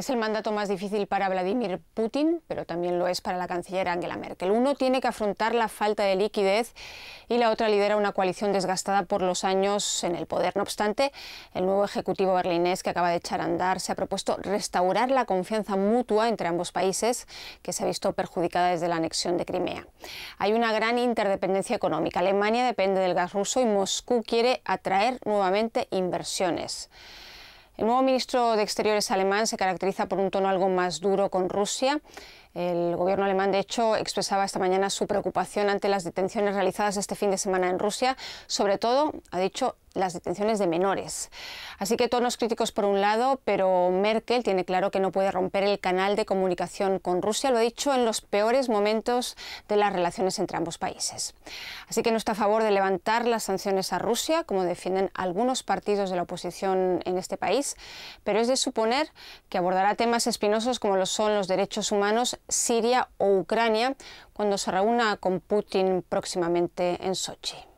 Es el mandato más difícil para Vladimir Putin, pero también lo es para la canciller Angela Merkel. Uno tiene que afrontar la falta de liquidez y la otra lidera una coalición desgastada por los años en el poder. No obstante, el nuevo ejecutivo berlinés que acaba de echar a andar se ha propuesto restaurar la confianza mutua entre ambos países que se ha visto perjudicada desde la anexión de Crimea. Hay una gran interdependencia económica. Alemania depende del gas ruso y Moscú quiere atraer nuevamente inversiones. El nuevo ministro de Exteriores alemán se caracteriza por un tono algo más duro con Rusia. El gobierno alemán, de hecho, expresaba esta mañana su preocupación ante las detenciones realizadas este fin de semana en Rusia, sobre todo, ha dicho, las detenciones de menores. Así que tonos críticos por un lado, pero Merkel tiene claro que no puede romper el canal de comunicación con Rusia, lo ha dicho en los peores momentos de las relaciones entre ambos países. Así que no está a favor de levantar las sanciones a Rusia, como defienden algunos partidos de la oposición en este país, pero es de suponer que abordará temas espinosos como lo son los derechos humanos Siria o Ucrania cuando se reúna con Putin próximamente en Sochi.